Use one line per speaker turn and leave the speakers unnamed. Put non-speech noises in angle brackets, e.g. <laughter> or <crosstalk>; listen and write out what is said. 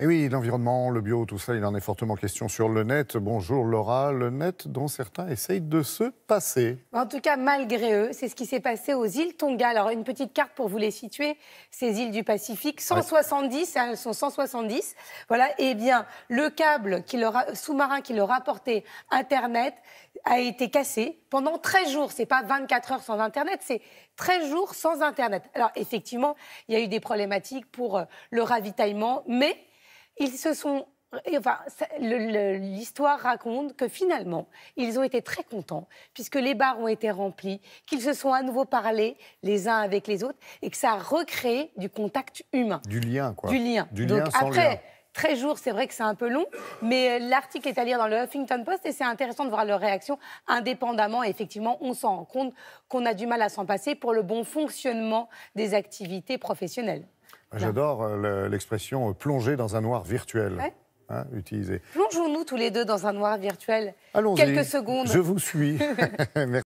Et eh oui, l'environnement, le bio, tout ça, il en est fortement question sur le net. Bonjour Laura, le net dont certains essayent de se passer.
En tout cas, malgré eux, c'est ce qui s'est passé aux îles Tonga. Alors, une petite carte pour vous les situer, ces îles du Pacifique, 170, ah hein, elles sont 170. Voilà, et eh bien, le câble sous-marin qui leur apportait Internet a été cassé pendant 13 jours. C'est pas 24 heures sans Internet, c'est 13 jours sans Internet. Alors, effectivement, il y a eu des problématiques pour euh, le ravitaillement, mais ils se sont Enfin, l'histoire raconte que finalement, ils ont été très contents, puisque les bars ont été remplis, qu'ils se sont à nouveau parlé les uns avec les autres, et que ça a recréé du contact humain.
Du lien, quoi. Du lien. Du lien après,
très 13 jours, c'est vrai que c'est un peu long, mais euh, l'article est à lire dans le Huffington Post et c'est intéressant de voir leur réaction indépendamment. effectivement, on s'en rend compte qu'on a du mal à s'en passer pour le bon fonctionnement des activités professionnelles.
J'adore euh, l'expression euh, plonger dans un noir virtuel. Ouais. Hein,
Plongeons-nous tous les deux dans un noir virtuel.
Allons-y. Quelques secondes. Je vous suis. <laughs> Merci.